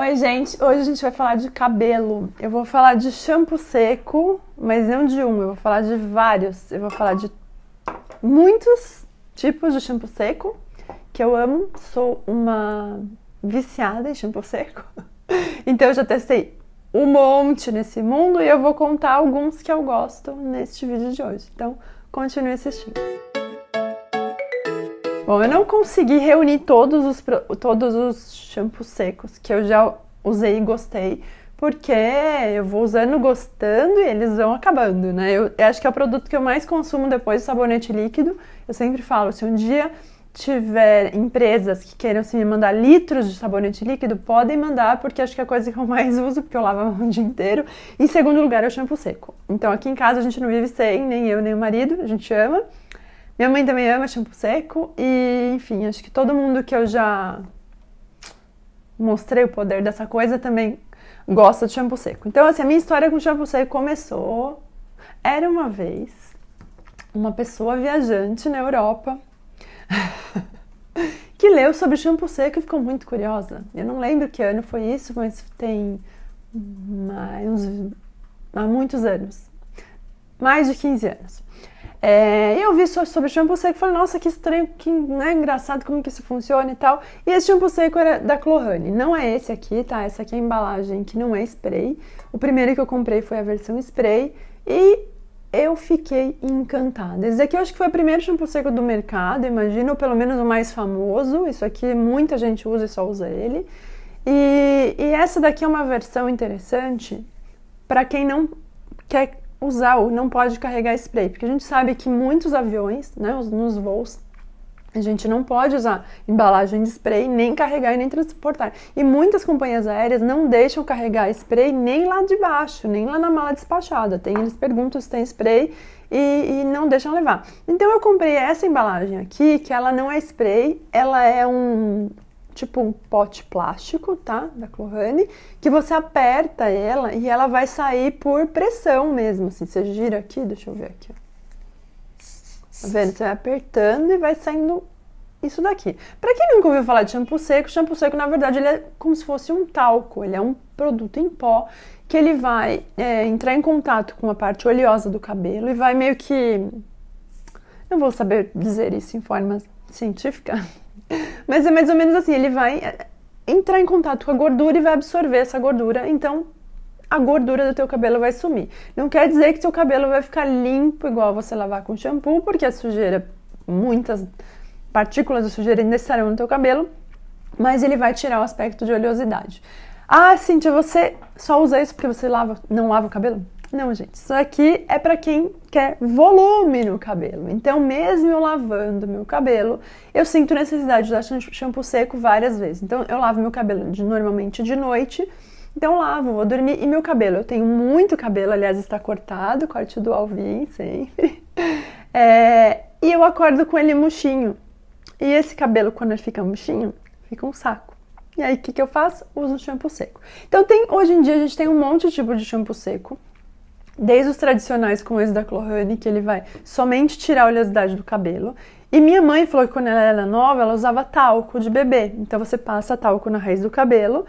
Oi, gente. Hoje a gente vai falar de cabelo. Eu vou falar de shampoo seco, mas não de um, eu vou falar de vários. Eu vou falar de muitos tipos de shampoo seco que eu amo. Sou uma viciada em shampoo seco. Então eu já testei um monte nesse mundo e eu vou contar alguns que eu gosto neste vídeo de hoje. Então, continue assistindo. Bom, eu não consegui reunir todos os, todos os shampoos secos que eu já usei e gostei, porque eu vou usando gostando e eles vão acabando, né? Eu, eu acho que é o produto que eu mais consumo depois do sabonete líquido. Eu sempre falo, se um dia tiver empresas que queiram assim, me mandar litros de sabonete líquido, podem mandar, porque acho que é a coisa que eu mais uso, porque eu lavo a mão o dia inteiro. E segundo lugar é o shampoo seco. Então aqui em casa a gente não vive sem, nem eu nem o marido, a gente ama. Minha mãe também ama shampoo seco e, enfim, acho que todo mundo que eu já mostrei o poder dessa coisa também gosta de shampoo seco. Então, assim, a minha história com shampoo seco começou. Era uma vez uma pessoa viajante na Europa que leu sobre shampoo seco e ficou muito curiosa. Eu não lembro que ano foi isso, mas tem mais, há muitos anos mais de 15 anos. É, eu vi sobre shampoo seco e falei, nossa, que estranho, que né, engraçado como que isso funciona e tal. E esse shampoo seco era da Clohane, não é esse aqui, tá? Essa aqui é a embalagem que não é spray. O primeiro que eu comprei foi a versão spray e eu fiquei encantada. Esse aqui eu acho que foi o primeiro shampoo seco do mercado, imagino, pelo menos o mais famoso. Isso aqui muita gente usa e só usa ele. E, e essa daqui é uma versão interessante para quem não quer usar ou não pode carregar spray, porque a gente sabe que muitos aviões, né, nos voos, a gente não pode usar embalagem de spray, nem carregar e nem transportar. E muitas companhias aéreas não deixam carregar spray nem lá de baixo, nem lá na mala despachada. Tem, eles perguntam se tem spray e, e não deixam levar. Então eu comprei essa embalagem aqui, que ela não é spray, ela é um tipo um pote plástico, tá? Da Clohane, que você aperta ela e ela vai sair por pressão mesmo, assim. Você gira aqui, deixa eu ver aqui. Tá vendo? Você vai apertando e vai saindo isso daqui. Para quem nunca ouviu falar de shampoo seco, shampoo seco na verdade ele é como se fosse um talco, ele é um produto em pó que ele vai é, entrar em contato com a parte oleosa do cabelo e vai meio que. Não vou saber dizer isso em forma científica, mas é mais ou menos assim, ele vai eh, entrar em contato com a gordura e vai absorver essa gordura, então a gordura do teu cabelo vai sumir. Não quer dizer que teu cabelo vai ficar limpo igual você lavar com shampoo, porque a sujeira, muitas partículas de sujeira ainda estarão no teu cabelo, mas ele vai tirar o aspecto de oleosidade. Ah, Cintia, você só usa isso porque você lava, não lava o cabelo? Não, gente, isso aqui é para quem quer volume no cabelo. Então, mesmo eu lavando meu cabelo, eu sinto necessidade de usar shampoo seco várias vezes. Então, eu lavo meu cabelo de, normalmente de noite. Então, lavo, vou dormir. E meu cabelo, eu tenho muito cabelo, aliás, está cortado, corte do Alvin sempre. É, e eu acordo com ele murchinho. E esse cabelo, quando ele fica murchinho, fica um saco. E aí, o que, que eu faço? Uso shampoo seco. Então, tem, hoje em dia, a gente tem um monte de tipo de shampoo seco desde os tradicionais como esse da Clohane, que ele vai somente tirar a oleosidade do cabelo. E minha mãe falou que quando ela era nova, ela usava talco de bebê. Então você passa talco na raiz do cabelo,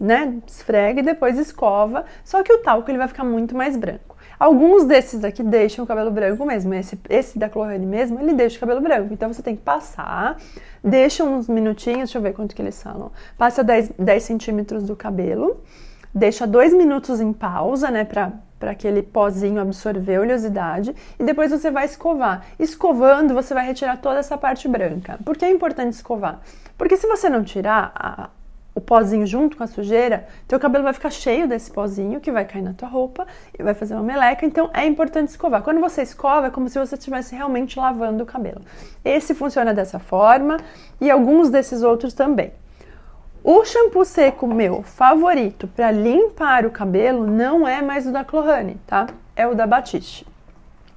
né, esfrega e depois escova. Só que o talco ele vai ficar muito mais branco. Alguns desses aqui deixam o cabelo branco mesmo. Esse, esse da Clorane mesmo, ele deixa o cabelo branco. Então você tem que passar, deixa uns minutinhos, deixa eu ver quanto que eles falam. Passa 10, 10 centímetros do cabelo, deixa dois minutos em pausa, né, pra para aquele pozinho absorver a oleosidade e depois você vai escovar. Escovando, você vai retirar toda essa parte branca. Por que é importante escovar? Porque se você não tirar a, o pozinho junto com a sujeira, teu cabelo vai ficar cheio desse pozinho que vai cair na tua roupa e vai fazer uma meleca, então é importante escovar. Quando você escova, é como se você estivesse realmente lavando o cabelo. Esse funciona dessa forma e alguns desses outros também. O shampoo seco meu favorito para limpar o cabelo não é mais o da Clorane, tá? É o da Batiste.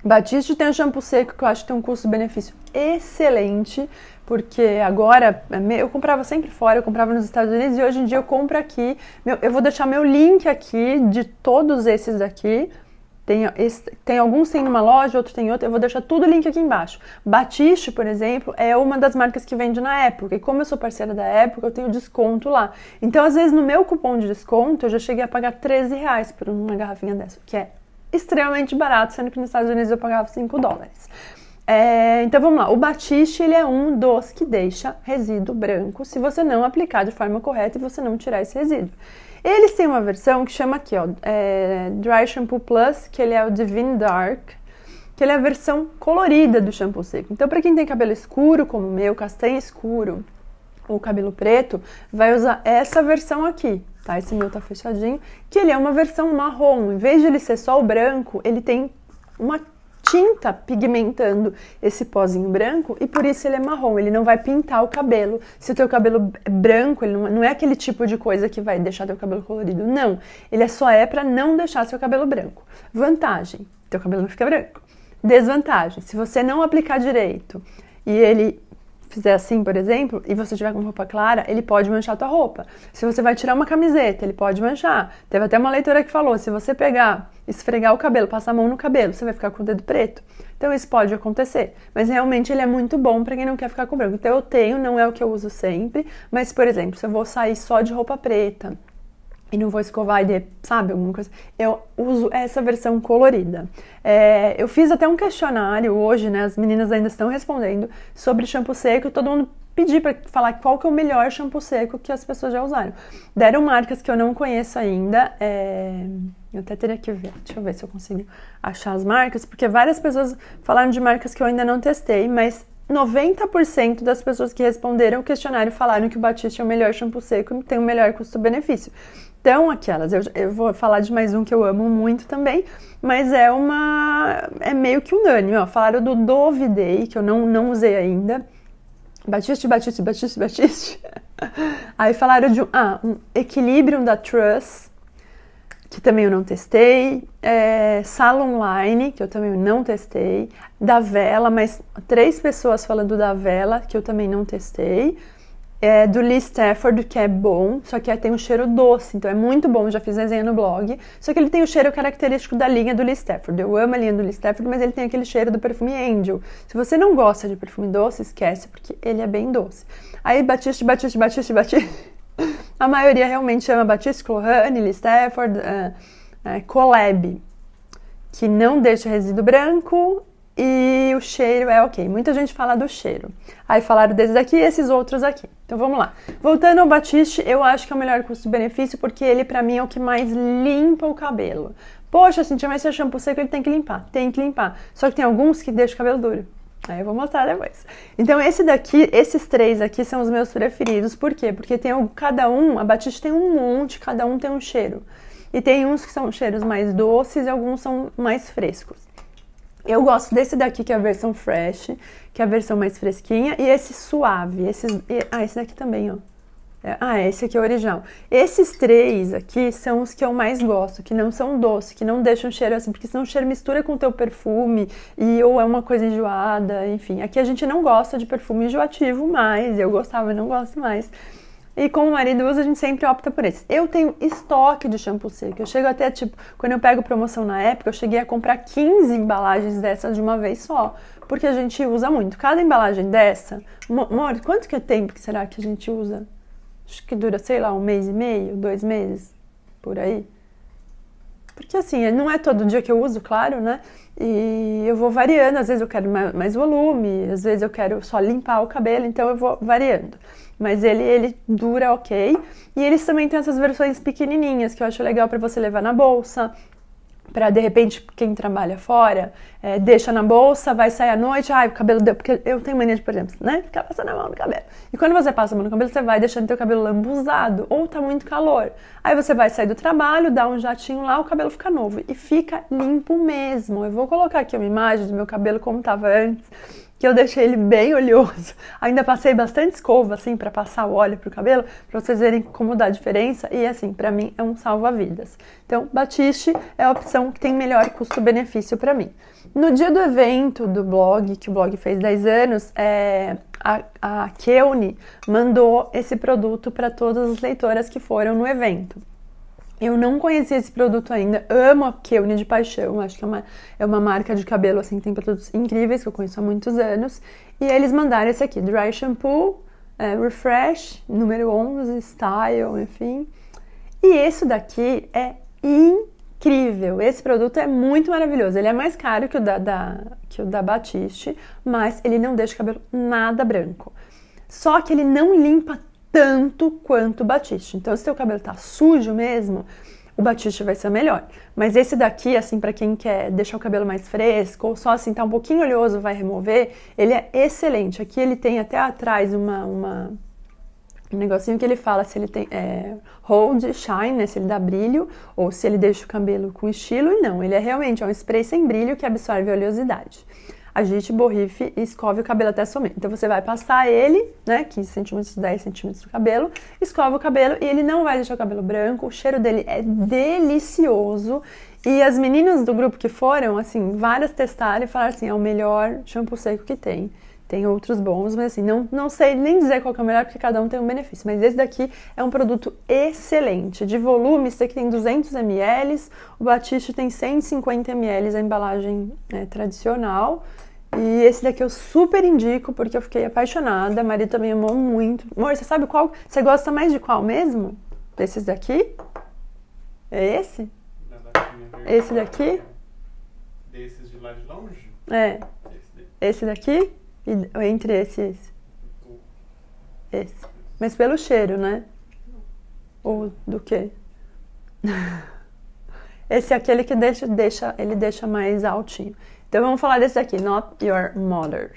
Batiste tem um shampoo seco que eu acho que tem um custo-benefício excelente, porque agora é eu comprava sempre fora, eu comprava nos Estados Unidos e hoje em dia eu compro aqui. eu vou deixar meu link aqui de todos esses aqui tem, esse, tem alguns tem uma loja, outros tem outra. Eu vou deixar tudo o link aqui embaixo. Batiste, por exemplo, é uma das marcas que vende na época. E como eu sou parceira da época, eu tenho desconto lá. Então, às vezes, no meu cupom de desconto, eu já cheguei a pagar 13 reais por uma garrafinha dessa, que é extremamente barato, sendo que nos Estados Unidos eu pagava 5 dólares. É, então vamos lá, o batiste ele é um dos que deixa resíduo branco se você não aplicar de forma correta e você não tirar esse resíduo. Eles têm uma versão que chama aqui, ó, é, Dry Shampoo Plus, que ele é o Divine Dark, que ele é a versão colorida do shampoo seco. Então, para quem tem cabelo escuro, como o meu, castanho escuro, ou cabelo preto, vai usar essa versão aqui, tá? Esse meu tá fechadinho, que ele é uma versão marrom. Em vez de ele ser só o branco, ele tem uma tinta pigmentando esse pozinho branco e por isso ele é marrom, ele não vai pintar o cabelo. Se o teu cabelo é branco, ele não, é aquele tipo de coisa que vai deixar teu cabelo colorido, não. Ele é só é para não deixar seu cabelo branco. Vantagem, teu cabelo não fica branco. Desvantagem, se você não aplicar direito e ele fizer assim, por exemplo, e você tiver com roupa clara, ele pode manchar a tua roupa. Se você vai tirar uma camiseta, ele pode manchar. Teve até uma leitora que falou, se você pegar, esfregar o cabelo, passar a mão no cabelo, você vai ficar com o dedo preto. Então isso pode acontecer, mas realmente ele é muito bom para quem não quer ficar com branco. Então eu tenho, não é o que eu uso sempre, mas por exemplo, se eu vou sair só de roupa preta, e não vou escovar e de, sabe, alguma coisa. Eu uso essa versão colorida. É, eu fiz até um questionário hoje, né? As meninas ainda estão respondendo sobre shampoo seco. Todo mundo pediu para falar qual que é o melhor shampoo seco que as pessoas já usaram. Deram marcas que eu não conheço ainda. É... Eu até teria que ver. Deixa eu ver se eu consigo achar as marcas, porque várias pessoas falaram de marcas que eu ainda não testei, mas 90% das pessoas que responderam o questionário falaram que o Batista é o melhor shampoo seco e tem o melhor custo-benefício. Então, aquelas, eu, eu, vou falar de mais um que eu amo muito também, mas é uma. é meio que unânime, ó. Falaram do Dove Day, que eu não, não usei ainda. Batiste, Batiste, Batiste, Batiste. Aí falaram de um, ah, um Equilibrium da Truss, que também eu não testei. É, Sala Online, que eu também não testei. Da Vela, mas três pessoas falando da Vela, que eu também não testei é do Lee Stafford, que é bom, só que tem um cheiro doce, então é muito bom, já fiz desenho no blog. Só que ele tem o cheiro característico da linha do Lee Stafford. Eu amo a linha do Lee Stafford, mas ele tem aquele cheiro do perfume Angel. Se você não gosta de perfume doce, esquece, porque ele é bem doce. Aí Batiste, Batiste, Batiste, Batiste. A maioria realmente ama Batiste Clohane, Lee Stafford, uh, uh, que não deixa resíduo branco e o cheiro é ok. Muita gente fala do cheiro. Aí falaram desses aqui e esses outros aqui. Então vamos lá. Voltando ao Batiste, eu acho que é o melhor custo-benefício porque ele para mim é o que mais limpa o cabelo. Poxa, Cintia, mas se é shampoo seco ele tem que limpar. Tem que limpar. Só que tem alguns que deixam o cabelo duro. Aí eu vou mostrar depois. Então esse daqui, esses três aqui são os meus preferidos. Por quê? Porque tem cada um, a Batiste tem um monte, cada um tem um cheiro. E tem uns que são cheiros mais doces e alguns são mais frescos. Eu gosto desse daqui, que é a versão fresh, que é a versão mais fresquinha, e esse suave. Esse, e, ah, esse daqui também, ó. É, ah, é esse aqui é o original. Esses três aqui são os que eu mais gosto, que não são doces, que não deixam cheiro assim, porque senão o cheiro mistura com o teu perfume e ou é uma coisa enjoada, enfim. Aqui a gente não gosta de perfume enjoativo mais, eu gostava, não gosto mais. E como marido usa, a gente sempre opta por esse. Eu tenho estoque de shampoo seco. Eu chego até, tipo, quando eu pego promoção na época, eu cheguei a comprar 15 embalagens dessas de uma vez só. Porque a gente usa muito. Cada embalagem dessa, amor, quanto que é tempo que será que a gente usa? Acho que dura, sei lá, um mês e meio, dois meses, por aí. Porque assim, não é todo dia que eu uso, claro, né? E eu vou variando, às vezes eu quero mais volume, às vezes eu quero só limpar o cabelo, então eu vou variando. Mas ele, ele dura ok. E eles também têm essas versões pequenininhas que eu acho legal para você levar na bolsa, para de repente quem trabalha fora é, deixa na bolsa, vai sair à noite, ai o cabelo deu, porque eu tenho mania de, por exemplo, né, ficar passando a mão no cabelo. E quando você passa a mão no cabelo, você vai deixando teu cabelo lambuzado ou tá muito calor. Aí você vai sair do trabalho, dá um jatinho lá, o cabelo fica novo e fica limpo mesmo. Eu vou colocar aqui uma imagem do meu cabelo como tava antes que eu deixei ele bem oleoso. Ainda passei bastante escova, assim, para passar o óleo pro cabelo, para vocês verem como dá a diferença. E, assim, para mim é um salva-vidas. Então, batiste é a opção que tem melhor custo-benefício para mim. No dia do evento do blog, que o blog fez 10 anos, é, a, a Keune mandou esse produto para todas as leitoras que foram no evento. Eu não conhecia esse produto ainda, amo a Keune de paixão, acho que é uma, é uma marca de cabelo assim que tem produtos incríveis que eu conheço há muitos anos. E eles mandaram esse aqui, Dry Shampoo, é, Refresh, número 11, Style, enfim. E esse daqui é incrível, esse produto é muito maravilhoso. Ele é mais caro que o da, da que o da Batiste, mas ele não deixa o cabelo nada branco. Só que ele não limpa tanto quanto o batiste. Então, se o seu cabelo tá sujo mesmo, o batiste vai ser melhor. Mas esse daqui, assim, para quem quer deixar o cabelo mais fresco ou só assim tá um pouquinho oleoso, vai remover, ele é excelente. Aqui ele tem até atrás uma, uma um negocinho que ele fala se ele tem é, hold, shine, né, se ele dá brilho ou se ele deixa o cabelo com estilo. E não, ele é realmente é um spray sem brilho que absorve a oleosidade a gente borrife e escove o cabelo até somente Então você vai passar ele, né, 15 centímetros, 10 centímetros do cabelo, escova o cabelo e ele não vai deixar o cabelo branco, o cheiro dele é delicioso. E as meninas do grupo que foram, assim, várias testaram e falaram assim, é o melhor shampoo seco que tem. Tem outros bons, mas assim, não, não sei nem dizer qual é o melhor, porque cada um tem um benefício. Mas esse daqui é um produto excelente. De volume, esse aqui tem 200 ml, o Batiste tem 150 ml, a embalagem né, tradicional. E esse daqui eu super indico, porque eu fiquei apaixonada. A Maria também amou muito. Amor, você sabe qual? Você gosta mais de qual mesmo? Desses daqui? É esse? Esse daqui? É, desses de lá de longe? É. Esse daqui? E, entre esse e esse? Mas pelo cheiro, né? Ou do quê? Esse é aquele que deixa, deixa, ele deixa mais altinho. Então vamos falar desse aqui, Not Your Mother.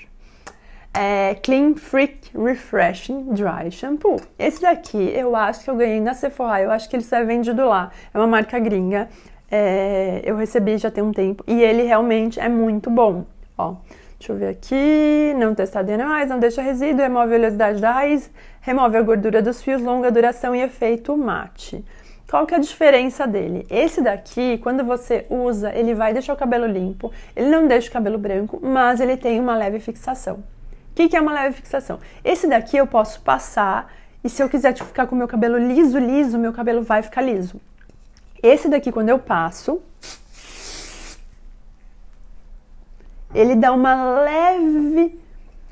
É Clean Freak Refreshing Dry Shampoo. Esse daqui eu acho que eu ganhei na Sephora, eu acho que ele é vendido lá. É uma marca gringa, é, eu recebi já tem um tempo e ele realmente é muito bom, ó. Deixa eu ver aqui, não testar mais, não deixa resíduo, remove a oleosidade da raiz, remove a gordura dos fios, longa duração e efeito mate. Qual que é a diferença dele? Esse daqui, quando você usa, ele vai deixar o cabelo limpo, ele não deixa o cabelo branco, mas ele tem uma leve fixação. O que, que é uma leve fixação? Esse daqui eu posso passar e se eu quiser tipo, ficar com o meu cabelo liso, liso, meu cabelo vai ficar liso. Esse daqui, quando eu passo, Ele dá uma leve.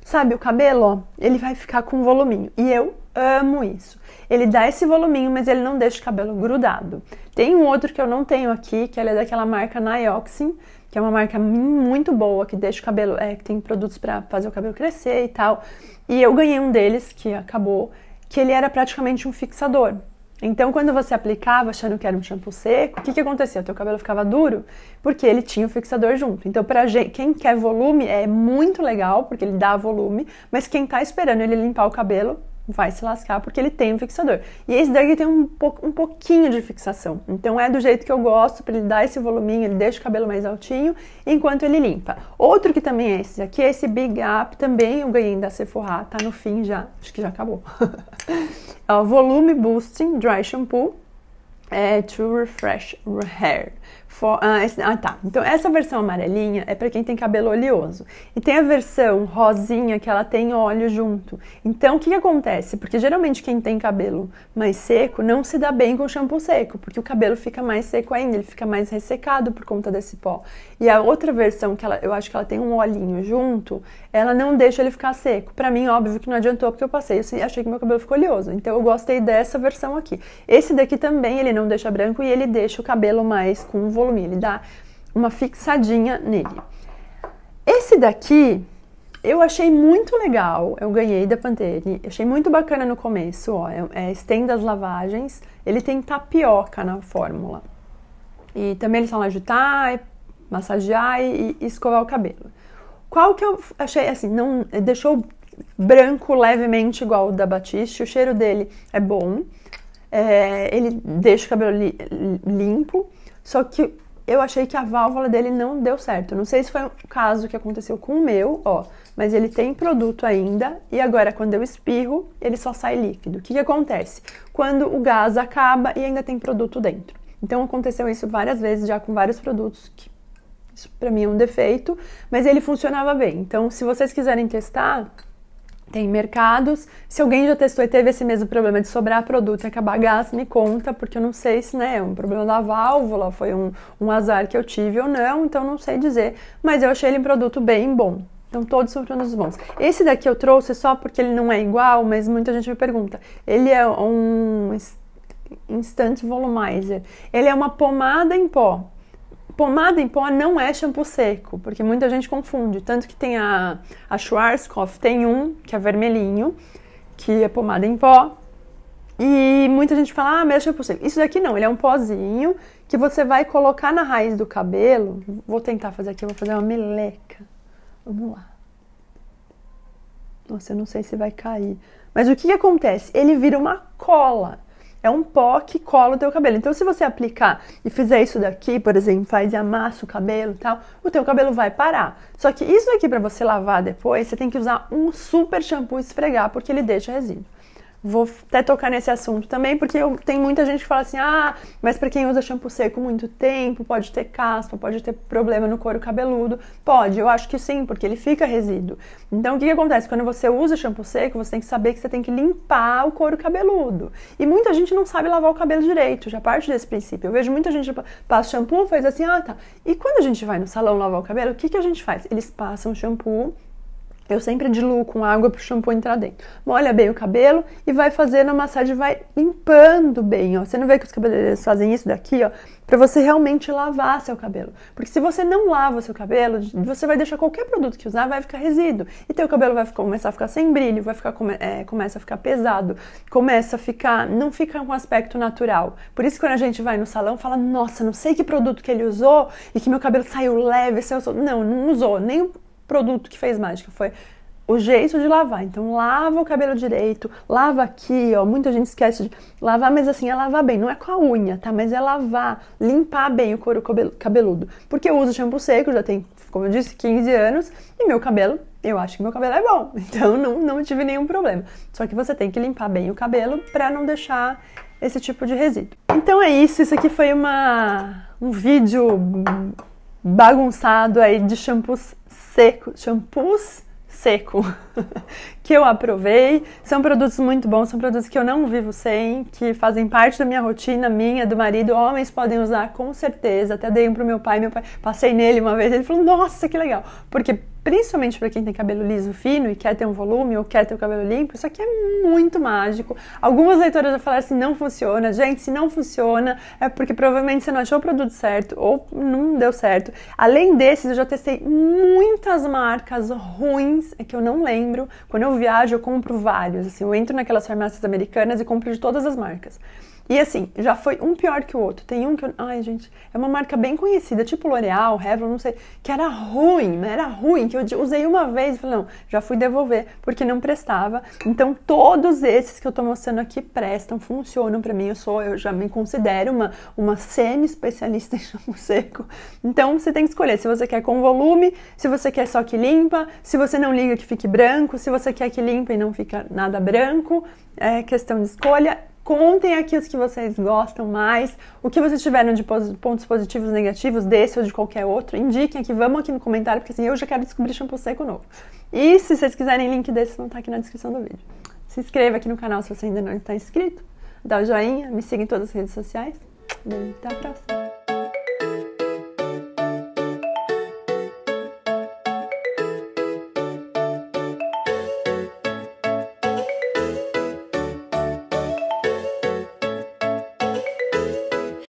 Sabe o cabelo? Ó, ele vai ficar com um voluminho. E eu amo isso. Ele dá esse voluminho, mas ele não deixa o cabelo grudado. Tem um outro que eu não tenho aqui, que ele é daquela marca Nioxin, que é uma marca muito boa, que deixa o cabelo, é, que tem produtos para fazer o cabelo crescer e tal. E eu ganhei um deles, que acabou, que ele era praticamente um fixador. Então, quando você aplicava achando que era um shampoo seco, o que, que acontecia? O teu cabelo ficava duro porque ele tinha o fixador junto. Então, para quem quer volume, é muito legal porque ele dá volume, mas quem está esperando ele limpar o cabelo, vai se lascar porque ele tem um fixador. E esse daqui tem um, po um pouquinho de fixação. Então é do jeito que eu gosto, para ele dar esse voluminho, ele deixa o cabelo mais altinho enquanto ele limpa. Outro que também é esse daqui, é esse Big Up, também eu ganhei da Sephora, tá no fim já, acho que já acabou. é o Volume Boosting Dry Shampoo é, To Refresh Hair. For, ah, esse, ah, tá. Então, essa versão amarelinha é para quem tem cabelo oleoso. E tem a versão rosinha que ela tem óleo junto. Então, o que, que acontece? Porque geralmente quem tem cabelo mais seco não se dá bem com shampoo seco, porque o cabelo fica mais seco ainda, ele fica mais ressecado por conta desse pó. E a outra versão, que ela, eu acho que ela tem um olhinho junto, ela não deixa ele ficar seco. Para mim, óbvio que não adiantou, porque eu passei e achei que meu cabelo ficou oleoso. Então, eu gostei dessa versão aqui. Esse daqui também, ele não deixa branco e ele deixa o cabelo mais com volume volume, ele dá uma fixadinha nele. Esse daqui eu achei muito legal, eu ganhei da Pantene, achei muito bacana no começo, ó, é, é, estenda as lavagens, ele tem tapioca na fórmula. E também eles falam agitar, massagear e, e escovar o cabelo. Qual que eu achei, assim, não deixou branco levemente igual o da Batiste, o cheiro dele é bom, é, ele deixa o cabelo li, limpo, só que eu achei que a válvula dele não deu certo. Não sei se foi um caso que aconteceu com o meu, ó, mas ele tem produto ainda e agora quando eu espirro, ele só sai líquido. O que, que acontece? Quando o gás acaba e ainda tem produto dentro. Então aconteceu isso várias vezes já com vários produtos que isso para mim é um defeito, mas ele funcionava bem. Então, se vocês quiserem testar, tem mercados. Se alguém já testou e teve esse mesmo problema de sobrar produto e acabar gás, me conta, porque eu não sei se né, é um problema da válvula, foi um, um azar que eu tive ou não, então não sei dizer. Mas eu achei ele um produto bem bom. Então, todos são produtos bons. Esse daqui eu trouxe só porque ele não é igual, mas muita gente me pergunta. Ele é um Instant Volumizer. Ele é uma pomada em pó pomada em pó não é shampoo seco, porque muita gente confunde. Tanto que tem a, a Schwarzkopf, tem um que é vermelhinho, que é pomada em pó. E muita gente fala, ah, mas é shampoo seco. Isso daqui não, ele é um pozinho que você vai colocar na raiz do cabelo. Vou tentar fazer aqui, vou fazer uma meleca. Vamos lá. Nossa, eu não sei se vai cair. Mas o que, que acontece? Ele vira uma cola. É um pó que cola o teu cabelo. Então, se você aplicar e fizer isso daqui, por exemplo, faz e amassa o cabelo e tal, o teu cabelo vai parar. Só que isso aqui para você lavar depois, você tem que usar um super shampoo e esfregar, porque ele deixa resíduo vou até tocar nesse assunto também, porque eu, tem muita gente que fala assim: ah, mas para quem usa shampoo seco muito tempo, pode ter caspa, pode ter problema no couro cabeludo. Pode, eu acho que sim, porque ele fica resíduo. Então, o que, que acontece? Quando você usa shampoo seco, você tem que saber que você tem que limpar o couro cabeludo. E muita gente não sabe lavar o cabelo direito, já parte desse princípio. Eu vejo muita gente passa shampoo, faz assim, ah tá. E quando a gente vai no salão lavar o cabelo, o que, que a gente faz? Eles passam shampoo eu sempre diluo com água para o shampoo entrar dentro. Molha bem o cabelo e vai fazendo a massagem, vai limpando bem, ó. Você não vê que os cabeleireiros fazem isso daqui, ó, para você realmente lavar seu cabelo. Porque se você não lava seu cabelo, você vai deixar qualquer produto que usar, vai ficar resíduo. E teu cabelo vai ficar, começar a ficar sem brilho, vai ficar, come, é, começa a ficar pesado, começa a ficar, não fica com aspecto natural. Por isso quando a gente vai no salão, fala, nossa, não sei que produto que ele usou e que meu cabelo saiu leve, saiu... Não, não usou, nem produto que fez mágica, foi o jeito de lavar. Então, lava o cabelo direito, lava aqui, ó. Muita gente esquece de lavar, mas assim, é lavar bem. Não é com a unha, tá? Mas é lavar, limpar bem o couro cabeludo. Porque eu uso shampoo seco, já tem, como eu disse, 15 anos, e meu cabelo, eu acho que meu cabelo é bom. Então, não, não tive nenhum problema. Só que você tem que limpar bem o cabelo pra não deixar esse tipo de resíduo. Então é isso, isso aqui foi uma, um vídeo bagunçado aí de shampoos seco, shampoos seco que eu aprovei. São produtos muito bons, são produtos que eu não vivo sem, que fazem parte da minha rotina, minha, do marido. Homens podem usar com certeza. Até dei um pro meu pai, meu pai, passei nele uma vez, ele falou: "Nossa, que legal". Porque principalmente para quem tem cabelo liso fino e quer ter um volume ou quer ter o cabelo limpo, isso aqui é muito mágico. Algumas leitoras já falaram assim, não funciona. Gente, se não funciona, é porque provavelmente você não achou o produto certo ou não deu certo. Além desses, eu já testei muitas marcas ruins, é que eu não lembro. Quando eu viajo, eu compro vários. Assim, eu entro naquelas farmácias americanas e compro de todas as marcas. E assim, já foi um pior que o outro. Tem um que eu. Ai, gente, é uma marca bem conhecida, tipo L'Oreal, Revlon, não sei, que era ruim, né? Era ruim, que eu usei uma vez e falei, não, já fui devolver porque não prestava. Então, todos esses que eu tô mostrando aqui prestam, funcionam para mim. Eu sou, eu já me considero uma, uma semi-especialista em shampoo seco. Então, você tem que escolher se você quer com volume, se você quer só que limpa, se você não liga que fique branco, se você quer que limpa e não fica nada branco. É questão de escolha Contem aqui os que vocês gostam mais, o que vocês tiveram de pontos positivos e negativos desse ou de qualquer outro. Indiquem aqui, vamos aqui no comentário, porque assim, eu já quero descobrir shampoo seco novo. E se vocês quiserem link desse, não tá aqui na descrição do vídeo. Se inscreva aqui no canal se você ainda não está inscrito. Dá o um joinha, me siga em todas as redes sociais. E até a próxima.